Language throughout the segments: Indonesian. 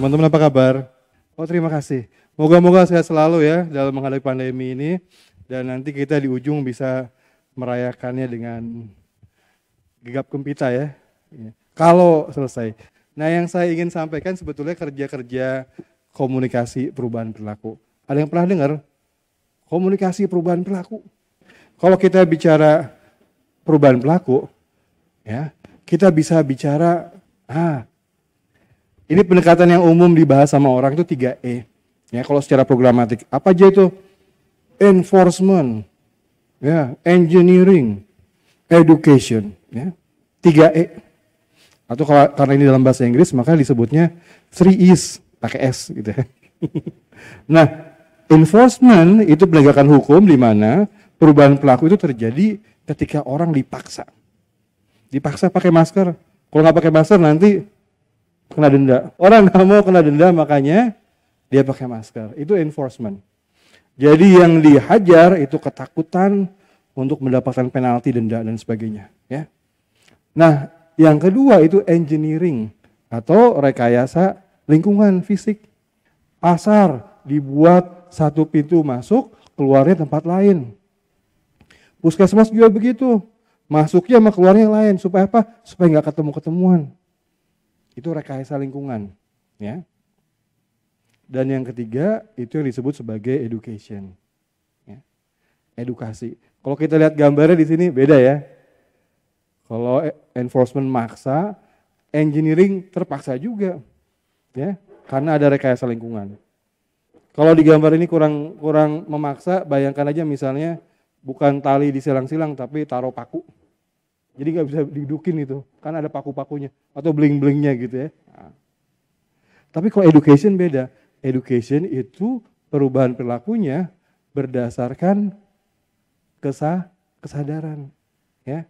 Teman-teman apa kabar? Oh terima kasih. Moga-moga sehat selalu ya dalam menghadapi pandemi ini. Dan nanti kita di ujung bisa merayakannya dengan gegap gempita ya. Iya. Kalau selesai. Nah yang saya ingin sampaikan sebetulnya kerja-kerja komunikasi perubahan perilaku. Ada yang pernah dengar? Komunikasi perubahan perilaku. Kalau kita bicara perubahan perilaku, ya kita bisa bicara, ah ini pendekatan yang umum dibahas sama orang itu 3E. Ya, kalau secara programatik. Apa aja itu? Enforcement, ya, engineering, education, ya. 3E. Atau kalau karena ini dalam bahasa Inggris maka disebutnya 3Es, pakai S gitu ya. nah, enforcement itu penegakan hukum di mana perubahan pelaku itu terjadi ketika orang dipaksa. Dipaksa pakai masker. Kalau nggak pakai masker nanti kena denda. Orang nggak mau kena denda makanya dia pakai masker. Itu enforcement. Jadi yang dihajar itu ketakutan untuk mendapatkan penalti denda dan sebagainya. Ya. Nah, yang kedua itu engineering atau rekayasa lingkungan fisik. Pasar dibuat satu pintu masuk, keluarnya tempat lain. Puskesmas juga begitu. Masuknya sama keluarnya lain. Supaya apa? Supaya nggak ketemu-ketemuan. Itu rekayasa lingkungan, ya. Dan yang ketiga itu yang disebut sebagai education. Ya. Edukasi. Kalau kita lihat gambarnya di sini beda ya. Kalau e, enforcement maksa, engineering terpaksa juga. Ya, karena ada rekayasa lingkungan. Kalau di gambar ini kurang kurang memaksa, bayangkan aja misalnya bukan tali disilang-silang tapi taruh paku jadi nggak bisa didukin itu, kan ada paku-pakunya atau bling-blingnya gitu ya. Tapi kalau education beda. Education itu perubahan perilakunya berdasarkan kesah kesadaran ya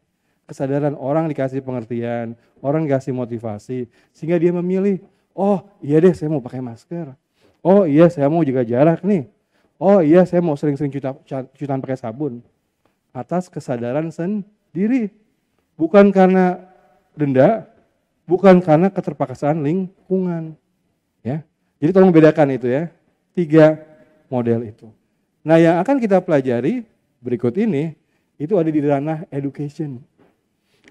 kesadaran orang dikasih pengertian orang dikasih motivasi sehingga dia memilih oh iya deh saya mau pakai masker oh iya saya mau jaga jarak nih oh iya saya mau sering-sering cuci tangan pakai sabun atas kesadaran sendiri bukan karena denda, bukan karena keterpaksaan lingkungan. Ya. Jadi tolong bedakan itu ya. Tiga model itu. Nah, yang akan kita pelajari berikut ini itu ada di ranah education.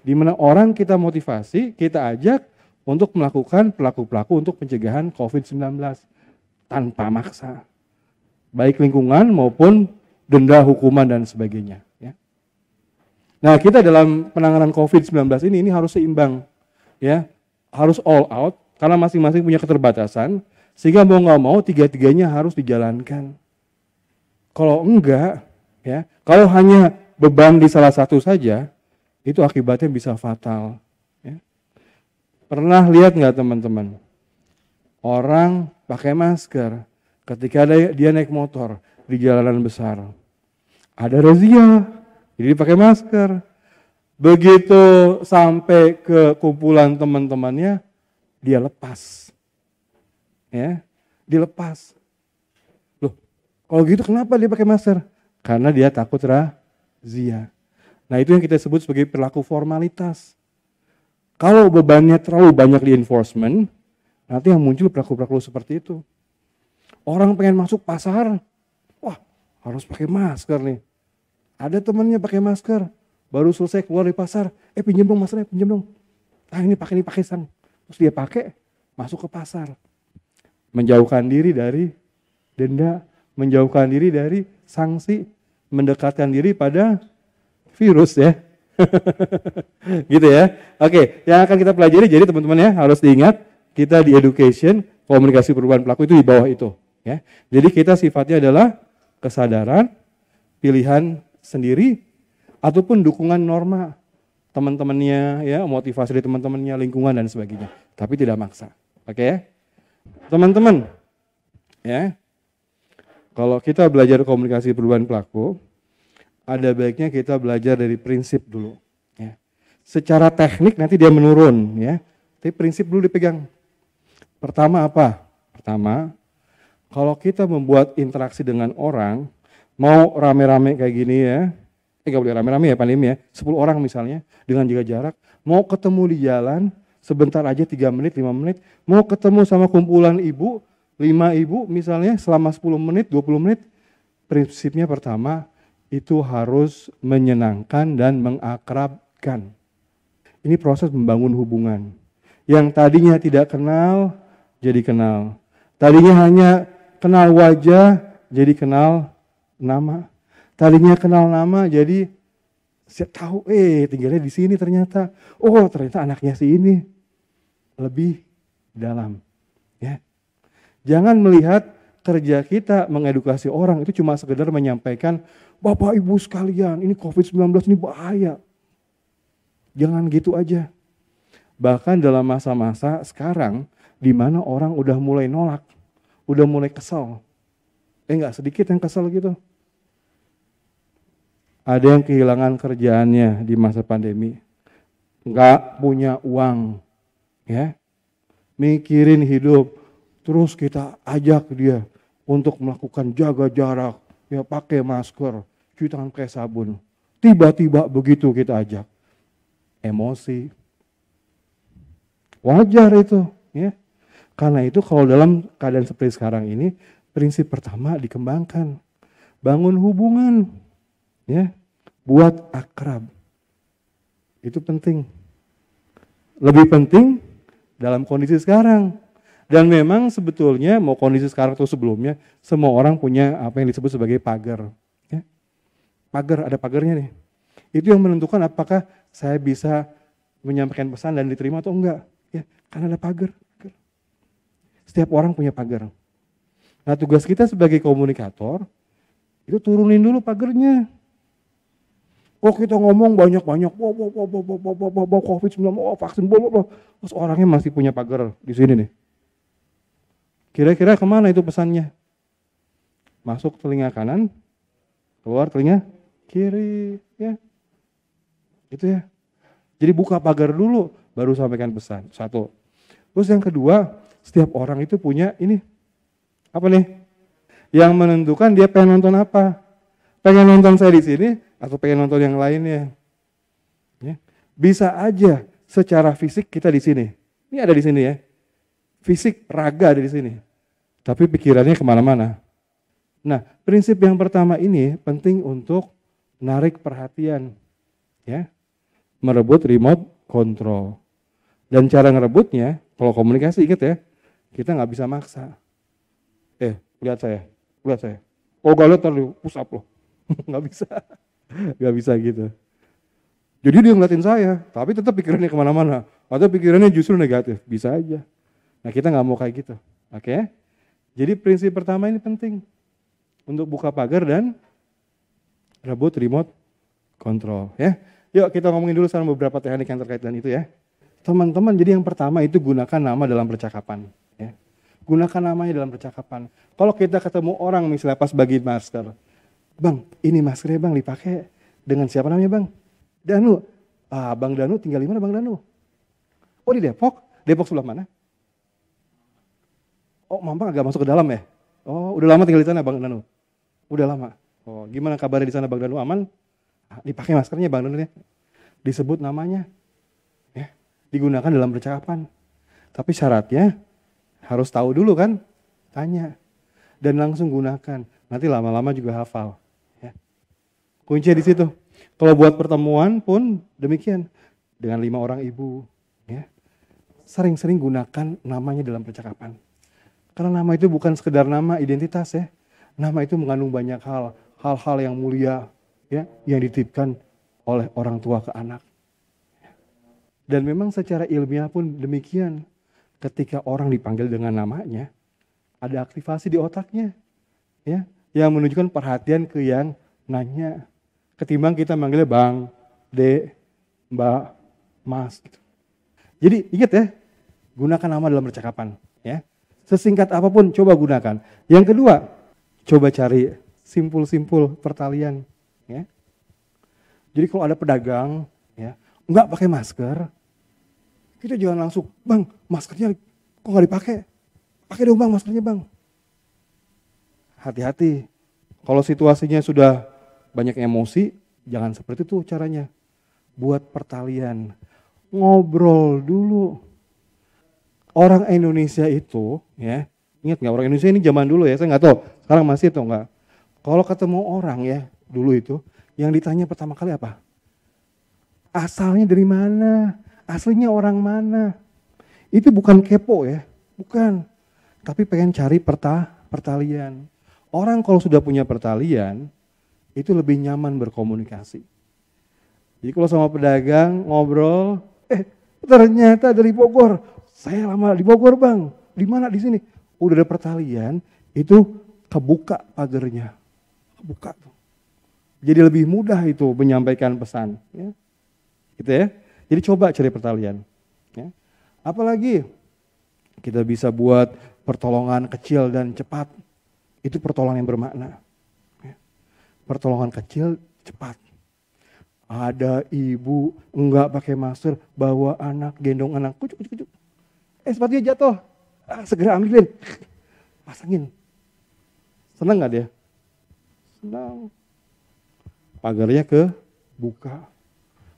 Di mana orang kita motivasi, kita ajak untuk melakukan pelaku-pelaku untuk pencegahan COVID-19 tanpa maksa. Baik lingkungan maupun denda, hukuman dan sebagainya. Nah, kita dalam penanganan COVID-19 ini ini harus seimbang. Ya, harus all out karena masing-masing punya keterbatasan sehingga mau nggak mau tiga-tiganya harus dijalankan. Kalau enggak, ya, kalau hanya beban di salah satu saja, itu akibatnya bisa fatal. Ya. Pernah lihat nggak teman-teman? Orang pakai masker ketika dia naik motor di jalanan besar. Ada razia, jadi pakai masker. Begitu sampai ke kumpulan teman-temannya, dia lepas. Ya, dilepas. Loh, kalau gitu kenapa dia pakai masker? Karena dia takut razia. Nah itu yang kita sebut sebagai perilaku formalitas. Kalau bebannya terlalu banyak di enforcement, nanti yang muncul perilaku-perilaku seperti itu. Orang pengen masuk pasar, wah harus pakai masker nih. Ada temennya pakai masker, baru selesai keluar di pasar, eh pinjam dong maskernya, pinjam dong. Nah ini pakai, ini pakai sang. Terus dia pakai, masuk ke pasar. Menjauhkan diri dari denda, menjauhkan diri dari sanksi, mendekatkan diri pada virus ya. gitu ya. Oke, yang akan kita pelajari jadi teman-teman ya harus diingat kita di education komunikasi perubahan pelaku itu di bawah itu ya. Jadi kita sifatnya adalah kesadaran, pilihan sendiri ataupun dukungan norma teman-temannya ya motivasi dari teman-temannya lingkungan dan sebagainya tapi tidak maksa oke okay? teman-teman ya kalau kita belajar komunikasi perubahan pelaku ada baiknya kita belajar dari prinsip dulu ya secara teknik nanti dia menurun ya tapi prinsip dulu dipegang pertama apa pertama kalau kita membuat interaksi dengan orang mau rame-rame kayak gini ya, eh gak boleh rame-rame ya pandemi ya, 10 orang misalnya dengan jaga jarak, mau ketemu di jalan sebentar aja 3 menit, 5 menit, mau ketemu sama kumpulan ibu, 5 ibu misalnya selama 10 menit, 20 menit, prinsipnya pertama itu harus menyenangkan dan mengakrabkan. Ini proses membangun hubungan. Yang tadinya tidak kenal, jadi kenal. Tadinya hanya kenal wajah, jadi kenal nama. Tadinya kenal nama jadi saya tahu eh tinggalnya di sini ternyata. Oh, ternyata anaknya si ini. Lebih dalam. Ya. Jangan melihat kerja kita mengedukasi orang itu cuma sekedar menyampaikan Bapak Ibu sekalian, ini COVID-19 ini bahaya. Jangan gitu aja. Bahkan dalam masa-masa sekarang di mana orang udah mulai nolak, udah mulai kesal, Eh nggak sedikit yang kesal gitu ada yang kehilangan kerjaannya di masa pandemi, nggak punya uang, ya, mikirin hidup, terus kita ajak dia untuk melakukan jaga jarak, ya pakai masker, cuci tangan pakai sabun. Tiba-tiba begitu kita ajak, emosi, wajar itu, ya. Karena itu kalau dalam keadaan seperti sekarang ini, prinsip pertama dikembangkan, bangun hubungan Ya, buat akrab. Itu penting. Lebih penting dalam kondisi sekarang. Dan memang sebetulnya mau kondisi sekarang atau sebelumnya, semua orang punya apa yang disebut sebagai pagar. Ya. Pagar, ada pagarnya nih. Itu yang menentukan apakah saya bisa menyampaikan pesan dan diterima atau enggak. Ya, karena ada pagar. Setiap orang punya pagar. Nah tugas kita sebagai komunikator, itu turunin dulu pagarnya. Oh kita ngomong banyak-banyak, wah, wah, wah, wah, wah, wah, wah, wah, COVID-19, wah, vaksin, wah, wah, wah. Terus orangnya masih punya pagar di sini nih. Kira-kira kemana itu pesannya? Masuk telinga kanan, keluar telinga kiri, ya. Itu ya. Jadi buka pagar dulu, baru sampaikan pesan. Satu. Terus yang kedua, setiap orang itu punya ini, apa nih? Yang menentukan dia pengen nonton apa. Pengen nonton saya di sini, atau pengen nonton yang lainnya. Ya. Bisa aja secara fisik kita di sini. Ini ada di sini ya. Fisik raga ada di sini. Tapi pikirannya kemana-mana. Nah, prinsip yang pertama ini penting untuk narik perhatian. ya Merebut remote control. Dan cara ngerebutnya, kalau komunikasi ingat ya, kita nggak bisa maksa. Eh, lihat saya, lihat saya. Oh gak lihat, pusap loh. nggak bisa. Gak bisa gitu. Jadi dia ngeliatin saya, tapi tetap pikirannya kemana-mana. Atau pikirannya justru negatif, bisa aja. Nah kita nggak mau kayak gitu, oke? Okay? Jadi prinsip pertama ini penting untuk buka pagar dan rebut remote control ya. Yuk kita ngomongin dulu sama beberapa teknik yang terkait dengan itu ya. Teman-teman, jadi yang pertama itu gunakan nama dalam percakapan. Ya. Gunakan namanya dalam percakapan. Kalau kita ketemu orang misalnya pas bagi masker, Bang, ini maskernya bang dipakai dengan siapa namanya bang? Danu. Ah, bang Danu tinggal di mana bang Danu? Oh di Depok? Depok sebelah mana? Oh mampang agak masuk ke dalam ya? Oh udah lama tinggal di sana bang Danu? Udah lama. Oh gimana kabarnya di sana bang Danu aman? Ah, dipakai maskernya bang Danu ya? Disebut namanya. Ya, digunakan dalam percakapan. Tapi syaratnya harus tahu dulu kan? Tanya. Dan langsung gunakan. Nanti lama-lama juga hafal. Kuncinya di situ. Kalau buat pertemuan pun demikian. Dengan lima orang ibu, ya sering-sering gunakan namanya dalam percakapan. Karena nama itu bukan sekedar nama identitas ya. Nama itu mengandung banyak hal, hal-hal yang mulia ya yang dititipkan oleh orang tua ke anak. Dan memang secara ilmiah pun demikian. Ketika orang dipanggil dengan namanya, ada aktivasi di otaknya ya yang menunjukkan perhatian ke yang nanya ketimbang kita manggilnya bang, de, mbak, mas. Gitu. Jadi ingat ya, gunakan nama dalam percakapan. Ya. Sesingkat apapun, coba gunakan. Yang kedua, coba cari simpul-simpul pertalian. Ya. Jadi kalau ada pedagang, ya nggak pakai masker, kita jangan langsung, bang, maskernya kok nggak dipakai? Pakai dong bang maskernya bang. Hati-hati, kalau situasinya sudah banyak emosi, jangan seperti itu caranya. Buat pertalian, ngobrol dulu. Orang Indonesia itu, ya, ingat nggak orang Indonesia ini zaman dulu ya, saya nggak tahu, sekarang masih atau nggak. Kalau ketemu orang ya, dulu itu, yang ditanya pertama kali apa? Asalnya dari mana? Aslinya orang mana? Itu bukan kepo ya, bukan. Tapi pengen cari perta pertalian. Orang kalau sudah punya pertalian, itu lebih nyaman berkomunikasi. Jadi kalau sama pedagang ngobrol, eh ternyata dari Bogor, saya lama di Bogor bang, di mana di sini? Udah ada pertalian, itu kebuka pagernya, kebuka tuh. Jadi lebih mudah itu menyampaikan pesan, ya. gitu ya. Jadi coba cari pertalian. Ya. Apalagi kita bisa buat pertolongan kecil dan cepat, itu pertolongan yang bermakna pertolongan kecil cepat. Ada ibu enggak pakai masker bawa anak gendong anak kucuk kucuk kucuk. Eh sepatunya jatuh. Ah, segera ambilin. Pasangin. Senang nggak dia? Senang. Pagarnya ke buka.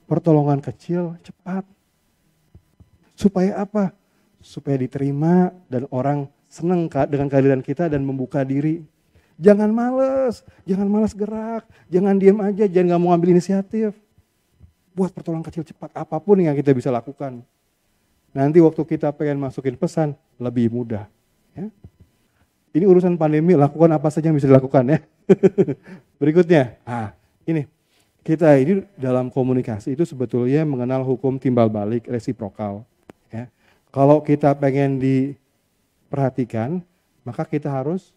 Pertolongan kecil cepat. Supaya apa? Supaya diterima dan orang senang dengan kehadiran kita dan membuka diri. Jangan males, jangan males gerak, jangan diem aja, jangan nggak mau ambil inisiatif. Buat pertolongan kecil cepat, apapun yang kita bisa lakukan. Nanti waktu kita pengen masukin pesan, lebih mudah. Ya. Ini urusan pandemi, lakukan apa saja yang bisa dilakukan ya. Berikutnya, ah, ini kita ini dalam komunikasi itu sebetulnya mengenal hukum timbal balik resiprokal. Ya. Kalau kita pengen diperhatikan, maka kita harus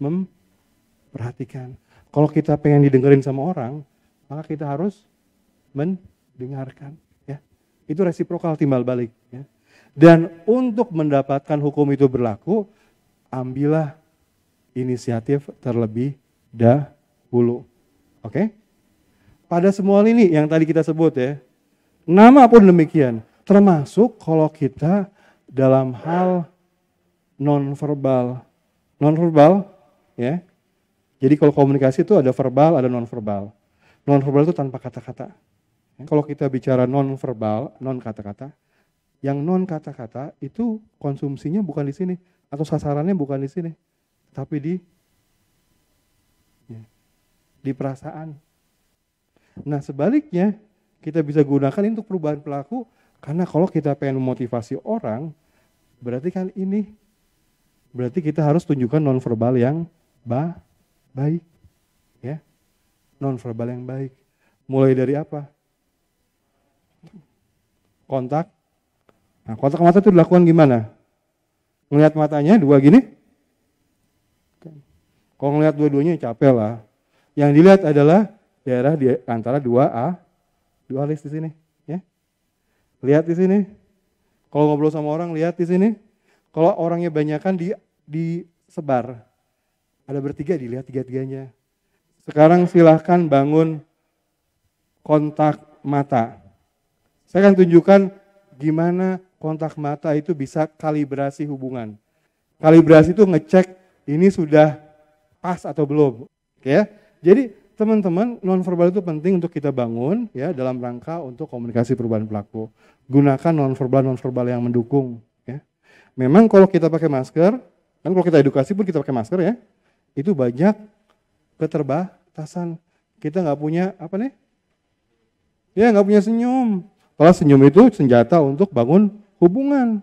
memperhatikan. Kalau kita pengen didengerin sama orang, maka kita harus mendengarkan. Ya. Itu resiprokal timbal balik. Ya. Dan untuk mendapatkan hukum itu berlaku, ambillah inisiatif terlebih dahulu. Oke? Pada semua ini yang tadi kita sebut ya, nama pun demikian. Termasuk kalau kita dalam hal non verbal ya. Jadi kalau komunikasi itu ada verbal, ada non-verbal. Non-verbal itu tanpa kata-kata. Ya, kalau kita bicara non-verbal, non-kata-kata, yang non-kata-kata itu konsumsinya bukan di sini, atau sasarannya bukan di sini, tapi di ya, di perasaan. Nah sebaliknya, kita bisa gunakan untuk perubahan pelaku, karena kalau kita pengen memotivasi orang, berarti kan ini berarti kita harus tunjukkan nonverbal yang ba baik ya non verbal yang baik mulai dari apa kontak nah kontak mata itu dilakukan gimana Melihat matanya dua gini kalau ngelihat dua-duanya ya capek lah yang dilihat adalah daerah di antara dua a dua list di sini ya lihat di sini kalau ngobrol sama orang lihat di sini kalau orangnya banyakan di disebar ada bertiga dilihat tiga-tiganya. Sekarang silahkan bangun kontak mata. Saya akan tunjukkan gimana kontak mata itu bisa kalibrasi hubungan. Kalibrasi itu ngecek ini sudah pas atau belum. Oke ya. Jadi teman-teman nonverbal itu penting untuk kita bangun ya dalam rangka untuk komunikasi perubahan pelaku. Gunakan nonverbal nonverbal yang mendukung ya. Memang kalau kita pakai masker, kan kalau kita edukasi pun kita pakai masker ya itu banyak keterbatasan. Kita nggak punya apa nih? Ya nggak punya senyum. Kalau senyum itu senjata untuk bangun hubungan.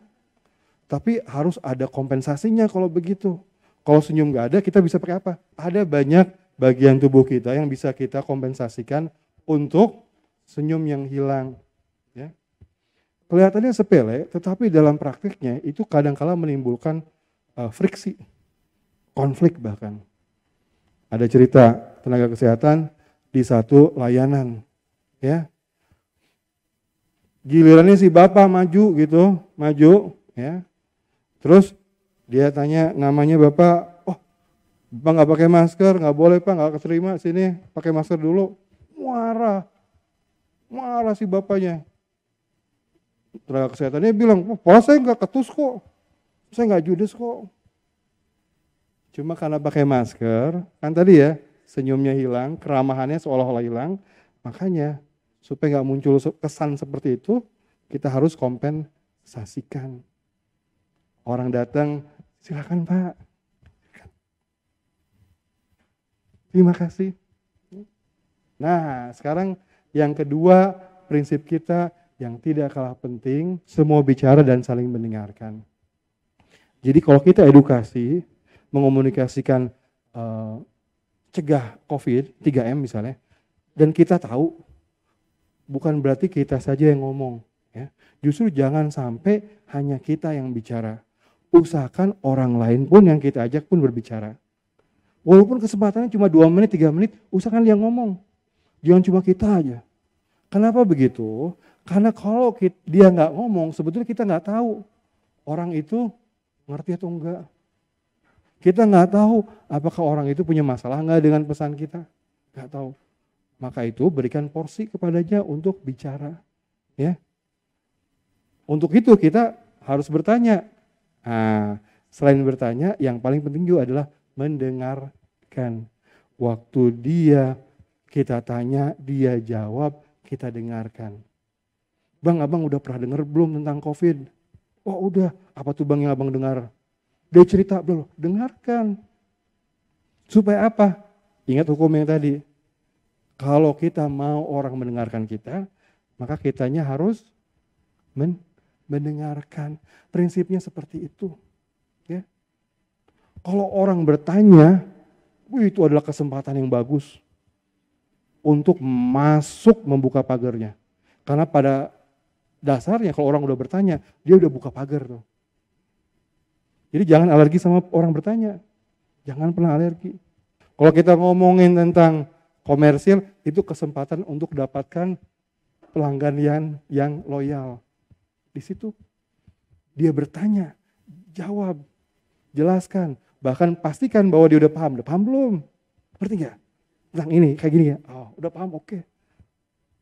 Tapi harus ada kompensasinya kalau begitu. Kalau senyum nggak ada, kita bisa pakai apa? Ada banyak bagian tubuh kita yang bisa kita kompensasikan untuk senyum yang hilang. Ya. Kelihatannya sepele, tetapi dalam praktiknya itu kadang-kala menimbulkan uh, friksi konflik bahkan. Ada cerita tenaga kesehatan di satu layanan, ya. Gilirannya si bapak maju gitu, maju, ya. Terus dia tanya namanya bapak, oh bapak nggak pakai masker, nggak boleh pak, nggak keterima sini, pakai masker dulu. Marah, marah si bapaknya. Tenaga kesehatannya bilang, oh, saya nggak ketus kok, saya nggak judes kok, Cuma karena pakai masker, kan tadi ya senyumnya hilang, keramahannya seolah-olah hilang. Makanya supaya nggak muncul kesan seperti itu, kita harus kompensasikan. Orang datang, silakan Pak. Terima kasih. Nah, sekarang yang kedua prinsip kita yang tidak kalah penting, semua bicara dan saling mendengarkan. Jadi kalau kita edukasi, mengomunikasikan uh, cegah COVID 3M misalnya dan kita tahu bukan berarti kita saja yang ngomong ya. Justru jangan sampai hanya kita yang bicara. Usahakan orang lain pun yang kita ajak pun berbicara. Walaupun kesempatannya cuma dua menit, tiga menit, usahakan dia ngomong. Jangan cuma kita aja. Kenapa begitu? Karena kalau dia nggak ngomong, sebetulnya kita nggak tahu orang itu ngerti atau enggak. Kita nggak tahu apakah orang itu punya masalah nggak dengan pesan kita. Nggak tahu. Maka itu berikan porsi kepadanya untuk bicara. Ya. Untuk itu kita harus bertanya. Nah, selain bertanya, yang paling penting juga adalah mendengarkan. Waktu dia kita tanya, dia jawab, kita dengarkan. Bang, abang udah pernah dengar belum tentang COVID? Oh udah, apa tuh bang yang abang dengar? Dia cerita, belum, dengarkan. Supaya apa? Ingat hukum yang tadi. Kalau kita mau orang mendengarkan kita, maka kitanya harus men mendengarkan. Prinsipnya seperti itu. Ya. Kalau orang bertanya, itu adalah kesempatan yang bagus untuk masuk membuka pagarnya. Karena pada dasarnya kalau orang udah bertanya, dia udah buka pagar tuh. Jadi jangan alergi sama orang bertanya. Jangan pernah alergi. Kalau kita ngomongin tentang komersil, itu kesempatan untuk dapatkan pelanggan yang, yang loyal. Di situ dia bertanya, jawab, jelaskan, bahkan pastikan bahwa dia udah paham. Udah paham belum? Ngerti nggak? Tentang ini, kayak gini ya. Oh, udah paham, oke. Okay.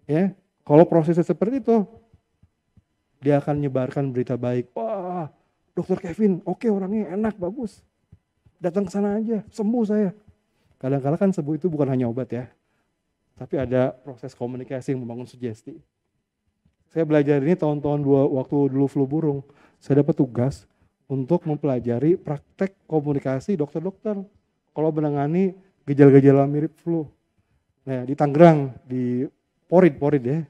Ya, kalau prosesnya seperti itu, dia akan menyebarkan berita baik. Wah, Dokter Kevin, oke okay, orangnya enak, bagus. Datang ke sana aja, sembuh saya. Kadang-kadang kan sembuh itu bukan hanya obat ya. Tapi ada proses komunikasi yang membangun sugesti. Saya belajar ini tahun-tahun dua waktu dulu flu burung. Saya dapat tugas untuk mempelajari praktek komunikasi dokter-dokter. Kalau menangani gejala-gejala mirip flu. Nah, di Tangerang, di Porid, Porid ya.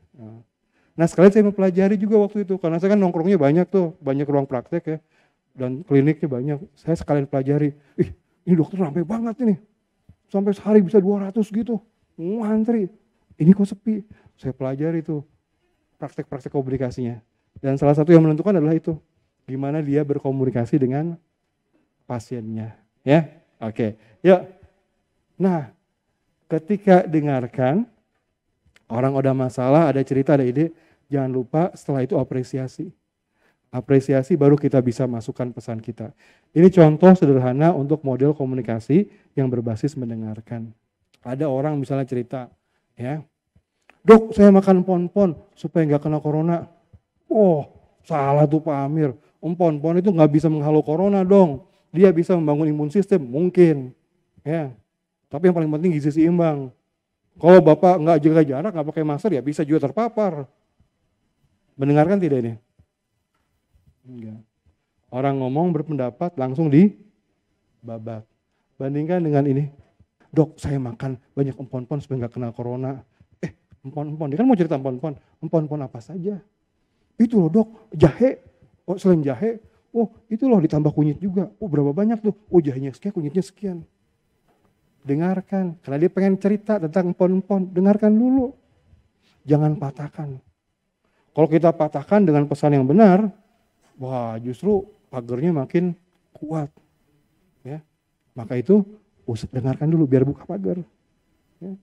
Nah, sekalian saya mempelajari juga waktu itu, karena saya kan nongkrongnya banyak tuh, banyak ruang praktek ya dan kliniknya banyak. Saya sekalian pelajari, ih ini dokter sampai banget ini. Sampai sehari bisa 200 gitu. Ngantri. Ini kok sepi. Saya pelajari itu praktek-praktek komunikasinya. Dan salah satu yang menentukan adalah itu. Gimana dia berkomunikasi dengan pasiennya. Ya, oke. Okay. Yuk. Nah, ketika dengarkan, orang udah masalah, ada cerita, ada ide, jangan lupa setelah itu apresiasi apresiasi baru kita bisa masukkan pesan kita. Ini contoh sederhana untuk model komunikasi yang berbasis mendengarkan. Ada orang misalnya cerita, ya, dok saya makan pon-pon supaya nggak kena corona. Oh, salah tuh Pak Amir. pon-pon itu nggak bisa menghalau corona dong. Dia bisa membangun imun sistem, mungkin. ya. Tapi yang paling penting gizi seimbang. Kalau Bapak nggak jaga jarak, nggak pakai masker, ya bisa juga terpapar. Mendengarkan tidak ini? Enggak. Orang ngomong berpendapat langsung di babak. Bandingkan dengan ini. Dok, saya makan banyak empon-empon supaya nggak kena corona. Eh, empon-empon. Dia kan mau cerita empon-empon. Empon-empon apa saja. Itu loh dok, jahe. Oh, selain jahe, oh itu loh ditambah kunyit juga. Oh, berapa banyak tuh? Oh, jahenya sekian, kunyitnya sekian. Dengarkan, karena dia pengen cerita tentang empon-empon. Dengarkan dulu. Jangan patahkan. Kalau kita patahkan dengan pesan yang benar, wah justru pagernya makin kuat. Ya. Maka itu usah dengarkan dulu biar buka pagar. Ya.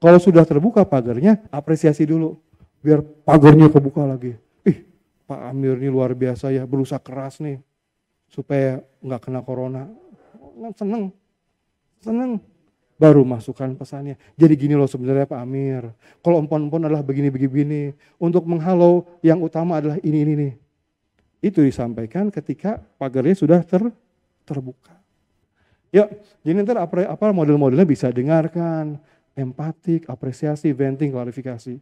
Kalau sudah terbuka pagarnya, apresiasi dulu. Biar pagarnya kebuka lagi. Ih, Pak Amir ini luar biasa ya, berusaha keras nih. Supaya nggak kena corona. seneng, seneng. Baru masukkan pesannya. Jadi gini loh sebenarnya Pak Amir. Kalau empon-empon adalah begini-begini. Untuk menghalau yang utama adalah ini-ini nih. Itu disampaikan ketika pagarnya sudah ter, terbuka. Yuk, ya, jadi nanti apa, apa model-modelnya bisa dengarkan, empatik, apresiasi, venting, klarifikasi.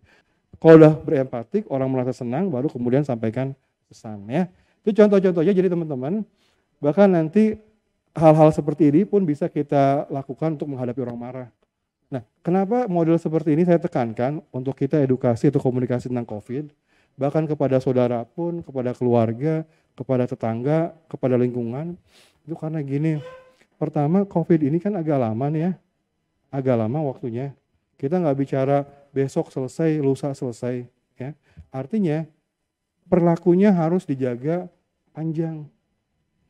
Kalau udah berempatik, orang merasa senang, baru kemudian sampaikan pesan ya. Itu contoh-contohnya, jadi teman-teman, bahkan nanti hal-hal seperti ini pun bisa kita lakukan untuk menghadapi orang marah. Nah, kenapa model seperti ini saya tekankan untuk kita edukasi atau komunikasi tentang COVID? bahkan kepada saudara pun, kepada keluarga, kepada tetangga, kepada lingkungan. Itu karena gini, pertama COVID ini kan agak lama nih ya, agak lama waktunya. Kita nggak bicara besok selesai, lusa selesai. ya Artinya perlakunya harus dijaga panjang.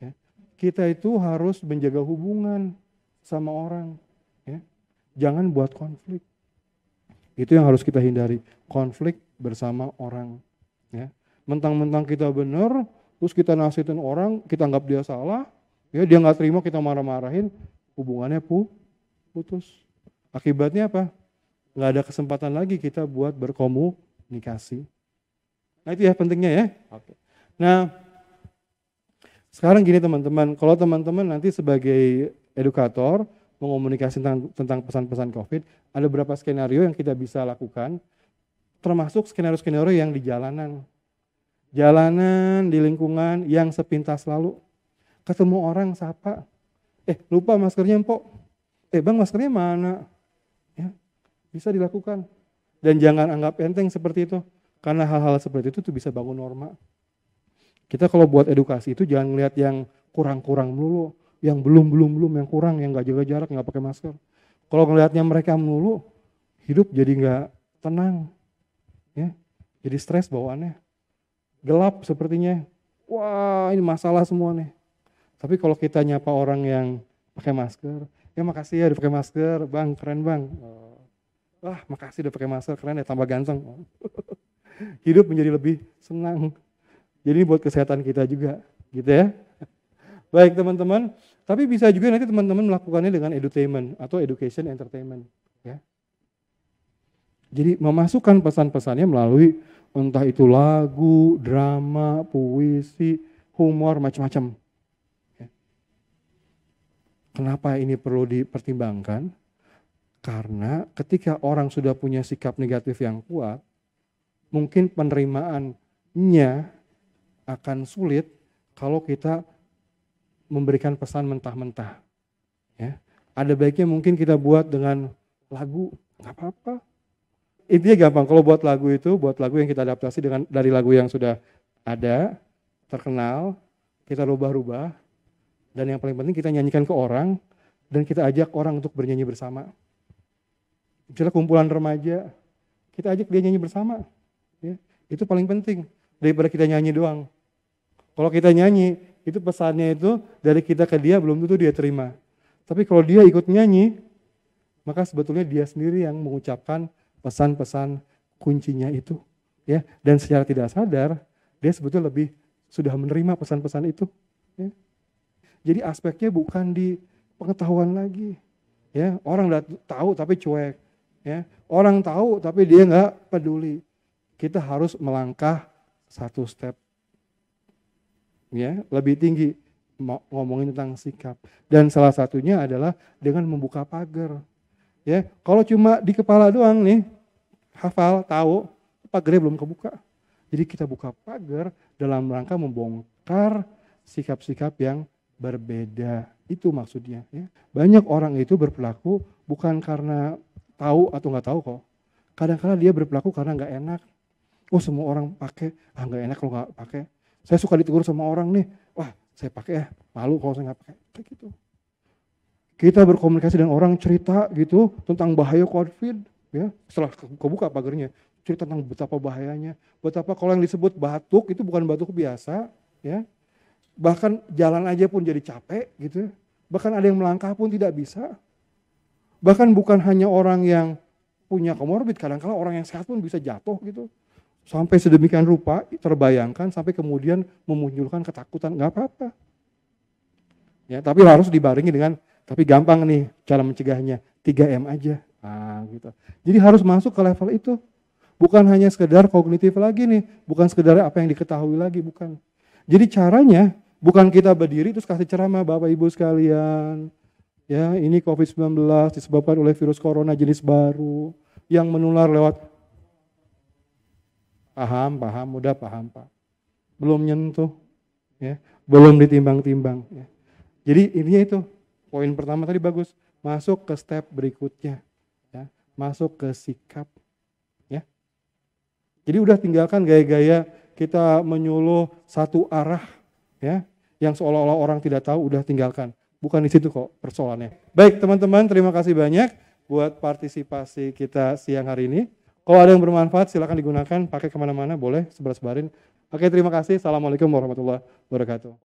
Ya. Kita itu harus menjaga hubungan sama orang. Ya. Jangan buat konflik. Itu yang harus kita hindari. Konflik bersama orang mentang-mentang kita benar, terus kita nasihatin orang, kita anggap dia salah, ya dia nggak terima kita marah-marahin, hubungannya pu putus. Akibatnya apa? Nggak ada kesempatan lagi kita buat berkomunikasi. Nah itu ya pentingnya ya. Oke. Nah sekarang gini teman-teman, kalau teman-teman nanti sebagai edukator mengomunikasi tentang, pesan-pesan COVID, ada beberapa skenario yang kita bisa lakukan, termasuk skenario-skenario yang di jalanan jalanan, di lingkungan yang sepintas lalu. Ketemu orang sapa, eh lupa maskernya empok, eh bang maskernya mana? Ya, bisa dilakukan. Dan jangan anggap enteng seperti itu, karena hal-hal seperti itu tuh bisa bangun norma. Kita kalau buat edukasi itu jangan lihat yang kurang-kurang melulu, yang belum-belum belum, yang kurang, yang nggak jaga jarak, nggak pakai masker. Kalau ngelihatnya mereka melulu, hidup jadi nggak tenang, ya, jadi stres bawaannya gelap sepertinya. Wah, ini masalah semua nih. Tapi kalau kita nyapa orang yang pakai masker, ya makasih ya udah pakai masker, bang, keren bang. Wah, oh. makasih udah pakai masker, keren ya, tambah ganteng. Hidup menjadi lebih senang. Jadi buat kesehatan kita juga, gitu ya. Baik teman-teman, tapi bisa juga nanti teman-teman melakukannya dengan edutainment atau education entertainment. Ya. Jadi memasukkan pesan-pesannya melalui entah itu lagu, drama, puisi, humor, macam-macam. Ya. Kenapa ini perlu dipertimbangkan? Karena ketika orang sudah punya sikap negatif yang kuat, mungkin penerimaannya akan sulit kalau kita memberikan pesan mentah-mentah. Ya. Ada baiknya mungkin kita buat dengan lagu, nggak apa-apa, intinya gampang kalau buat lagu itu buat lagu yang kita adaptasi dengan dari lagu yang sudah ada terkenal kita rubah-rubah dan yang paling penting kita nyanyikan ke orang dan kita ajak orang untuk bernyanyi bersama misalnya kumpulan remaja kita ajak dia nyanyi bersama ya, itu paling penting daripada kita nyanyi doang kalau kita nyanyi itu pesannya itu dari kita ke dia belum tentu dia terima tapi kalau dia ikut nyanyi maka sebetulnya dia sendiri yang mengucapkan pesan-pesan kuncinya itu ya dan secara tidak sadar dia sebetulnya lebih sudah menerima pesan-pesan itu ya. jadi aspeknya bukan di pengetahuan lagi ya orang udah tahu tapi cuek ya orang tahu tapi dia nggak peduli kita harus melangkah satu step ya lebih tinggi ngomongin tentang sikap dan salah satunya adalah dengan membuka pagar Ya, kalau cuma di kepala doang nih, hafal, tahu, pagar belum kebuka. Jadi kita buka pagar dalam rangka membongkar sikap-sikap yang berbeda. Itu maksudnya. Ya. Banyak orang itu berpelaku bukan karena tahu atau nggak tahu kok. Kadang-kadang dia berpelaku karena nggak enak. Oh semua orang pakai, ah nggak enak kalau nggak pakai. Saya suka ditegur sama orang nih, wah saya pakai ya, malu kalau saya nggak pakai. Kayak gitu. Kita berkomunikasi dengan orang cerita gitu tentang bahaya COVID, ya setelah kebuka pagarnya cerita tentang betapa bahayanya, betapa kalau yang disebut batuk itu bukan batuk biasa, ya bahkan jalan aja pun jadi capek gitu, bahkan ada yang melangkah pun tidak bisa, bahkan bukan hanya orang yang punya komorbid, kadang kadang orang yang sehat pun bisa jatuh gitu, sampai sedemikian rupa terbayangkan sampai kemudian memunculkan ketakutan nggak apa-apa, ya tapi harus dibarengi dengan tapi gampang nih cara mencegahnya, 3M aja. Nah, gitu. Jadi harus masuk ke level itu. Bukan hanya sekedar kognitif lagi nih, bukan sekedar apa yang diketahui lagi, bukan. Jadi caranya bukan kita berdiri terus kasih ceramah Bapak Ibu sekalian. Ya, ini COVID-19 disebabkan oleh virus corona jenis baru yang menular lewat paham, paham, mudah paham, Pak. Belum nyentuh, ya, belum ditimbang-timbang, ya. Jadi intinya itu, poin pertama tadi bagus, masuk ke step berikutnya, ya, masuk ke sikap, ya. Jadi udah tinggalkan gaya-gaya kita menyuluh satu arah, ya, yang seolah-olah orang tidak tahu udah tinggalkan. Bukan di situ kok persoalannya. Baik teman-teman, terima kasih banyak buat partisipasi kita siang hari ini. Kalau ada yang bermanfaat silahkan digunakan, pakai kemana-mana, boleh sebar-sebarin. Oke, terima kasih. Assalamualaikum warahmatullahi wabarakatuh.